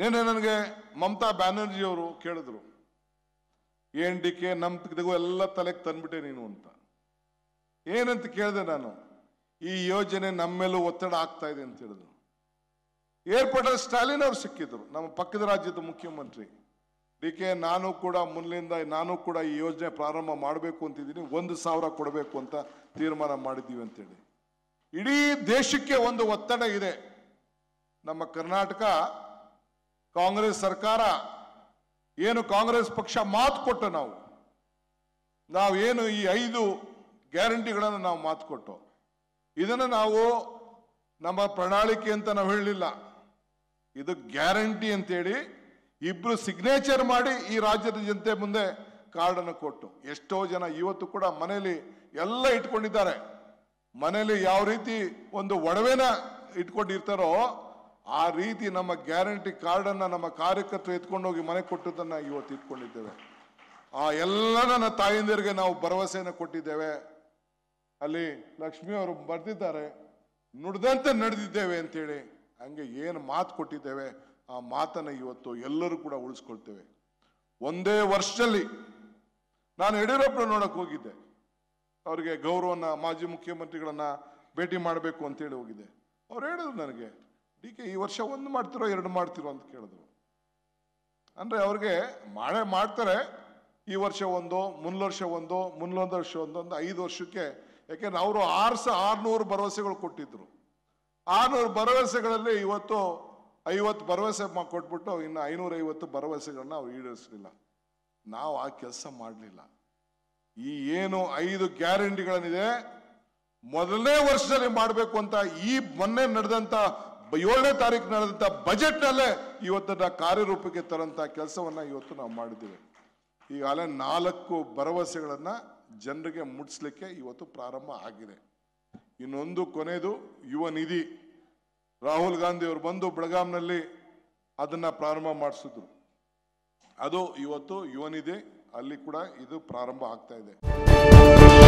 ನೆನೆ ನನಗೆ ಮಮತಾ ಅವರು ಕೇಳಿದ್ರು ಏನ್ ಡಿ ಕೆ ನಮ್ ತೆಗೆದು ಎಲ್ಲ ತಲೆಗೆ ತಂದ್ಬಿಟ್ಟೆ ನೀನು ಅಂತ ಏನಂತ ಕೇಳಿದೆ ನಾನು ಈ ಯೋಜನೆ ನಮ್ಮ ಮೇಲೂ ಒತ್ತಡ ಆಗ್ತಾ ಇದೆ ಅಂತ ಹೇಳಿದ್ರು ಏರ್ಪೋರ್ಟಲ್ಲಿ ಸ್ಟಾಲಿನ್ ಅವರು ಸಿಕ್ಕಿದ್ರು ನಮ್ಮ ಪಕ್ಕದ ರಾಜ್ಯದ ಮುಖ್ಯಮಂತ್ರಿ ಡಿ ಕೆ ನಾನು ಕೂಡ ಮುನ್ನಿಂದ ನಾನು ಕೂಡ ಈ ಯೋಜನೆ ಪ್ರಾರಂಭ ಮಾಡಬೇಕು ಅಂತಿದ್ದೀನಿ ಒಂದು ಸಾವಿರ ಕೊಡಬೇಕು ಅಂತ ತೀರ್ಮಾನ ಮಾಡಿದ್ದೀವಿ ಅಂತೇಳಿ ಇಡೀ ದೇಶಕ್ಕೆ ಒಂದು ಒತ್ತಡ ಇದೆ ನಮ್ಮ ಕರ್ನಾಟಕ ಕಾಂಗ್ರೆಸ್ ಸರ್ಕಾರ ಏನು ಕಾಂಗ್ರೆಸ್ ಪಕ್ಷ ಮಾತು ಕೊಟ್ಟು ನಾವು ನಾವು ಏನು ಈ ಐದು ಗ್ಯಾರಂಟಿಗಳನ್ನು ನಾವು ಮಾತು ಕೊಟ್ಟು ಇದನ್ನು ನಾವು ನಮ್ಮ ಪ್ರಣಾಳಿಕೆ ಅಂತ ನಾವು ಹೇಳಲಿಲ್ಲ ಇದು ಗ್ಯಾರಂಟಿ ಅಂತೇಳಿ ಇಬ್ರು ಸಿಗ್ನೇಚರ್ ಮಾಡಿ ಈ ರಾಜ್ಯದ ಜನತೆ ಮುಂದೆ ಕಾರ್ಡನ್ನು ಕೊಟ್ಟು ಎಷ್ಟೋ ಜನ ಇವತ್ತು ಕೂಡ ಮನೆಯಲ್ಲಿ ಎಲ್ಲ ಇಟ್ಕೊಂಡಿದ್ದಾರೆ ಮನೆಯಲ್ಲಿ ಯಾವ ರೀತಿ ಒಂದು ಒಡವೆನ ಇಟ್ಕೊಂಡಿರ್ತಾರೋ ಆ ರೀತಿ ನಮ್ಮ ಗ್ಯಾರಂಟಿ ಕಾರ್ಡನ್ನು ನಮ್ಮ ಕಾರ್ಯಕರ್ತರು ಎತ್ಕೊಂಡೋಗಿ ಮನೆ ಕೊಟ್ಟಿದ್ದನ್ನು ಇವತ್ತು ಇಟ್ಕೊಂಡಿದ್ದೇವೆ ಆ ಎಲ್ಲ ನನ್ನ ತಾಯಿಂದರಿಗೆ ನಾವು ಭರವಸೆಯನ್ನು ಕೊಟ್ಟಿದ್ದೇವೆ ಅಲ್ಲಿ ಲಕ್ಷ್ಮಿ ಅವರು ಬರೆದಿದ್ದಾರೆ ನುಡ್ದಂತೆ ನಡೆದಿದ್ದೇವೆ ಅಂತೇಳಿ ಹಂಗೆ ಏನು ಮಾತು ಕೊಟ್ಟಿದ್ದೇವೆ ಆ ಮಾತನ್ನು ಇವತ್ತು ಎಲ್ಲರೂ ಕೂಡ ಉಳಿಸ್ಕೊಳ್ತೇವೆ ಒಂದೇ ವರ್ಷದಲ್ಲಿ ನಾನು ಯಡಿಯೂರಪ್ಪನ ನೋಡಕ್ಕೆ ಹೋಗಿದ್ದೆ ಅವರಿಗೆ ಗೌರವನ ಮಾಜಿ ಮುಖ್ಯಮಂತ್ರಿಗಳನ್ನ ಭೇಟಿ ಮಾಡಬೇಕು ಅಂತೇಳಿ ಹೋಗಿದ್ದೆ ಅವ್ರು ಹೇಳಿದ್ರು ನನಗೆ ಟೀಕೆ ಈ ವರ್ಷ ಒಂದು ಮಾಡ್ತಿರೋ ಎರಡು ಮಾಡ್ತಿರೋ ಅಂತ ಕೇಳಿದ್ರು ಅಂದರೆ ಅವ್ರಿಗೆ ಮಾಡೇ ಮಾಡ್ತಾರೆ ಈ ವರ್ಷ ಒಂದು ಮುನ್ನ ವರ್ಷ ಒಂದು ಮುಂದೊಂದು ವರ್ಷ ಒಂದೊಂದು ಐದು ವರ್ಷಕ್ಕೆ ಯಾಕೆಂದ್ರೆ ಅವರು ಆರ್ಸ ಆರ್ನೂರು ಆರುನೂರು ಭರವಸೆಗಳು ಕೊಟ್ಟಿದ್ರು ಆರುನೂರು ಭರವಸೆಗಳಲ್ಲಿ ಇವತ್ತು ಐವತ್ತು ಭರವಸೆ ಕೊಟ್ಬಿಟ್ಟು ಇನ್ನು ಐನೂರೈವತ್ತು ಭರವಸೆಗಳನ್ನ ಅವ್ರು ಈಡೇರಿಸಲಿಲ್ಲ ನಾವು ಆ ಕೆಲಸ ಮಾಡಲಿಲ್ಲ ಈ ಏನು ಐದು ಗ್ಯಾರಂಟಿಗಳನ್ನಿದೆ ಮೊದಲನೇ ವರ್ಷದಲ್ಲಿ ಮಾಡಬೇಕು ಅಂತ ಈ ಮೊನ್ನೆ ನಡೆದಂಥ ಏಳನೇ ತಾರೀಕು ಬಜೆಟ್ ಬಜೆಟ್ನಲ್ಲೇ ಇವತ್ತಿನ ಕಾರ್ಯರೂಪಕ್ಕೆ ತರಂತ ಕೆಲಸವನ್ನ ಇವತ್ತು ನಾವು ಮಾಡಿದ್ದೇವೆ ಈಗಾಗಲೇ ನಾಲ್ಕು ಭರವಸೆಗಳನ್ನ ಜನರಿಗೆ ಮುಟ್ಸ್ಲಿಕ್ಕೆ ಇವತ್ತು ಪ್ರಾರಂಭ ಆಗಿದೆ ಇನ್ನೊಂದು ಕೊನೆಯದು ಯುವ ನಿಧಿ ರಾಹುಲ್ ಗಾಂಧಿ ಅವರು ಬಂದು ಬೆಳಗಾಂನಲ್ಲಿ ಅದನ್ನ ಪ್ರಾರಂಭ ಮಾಡಿಸಿದ್ರು ಅದು ಇವತ್ತು ಯುವ ನಿಧಿ ಅಲ್ಲಿ ಕೂಡ ಇದು ಪ್ರಾರಂಭ ಆಗ್ತಾ ಇದೆ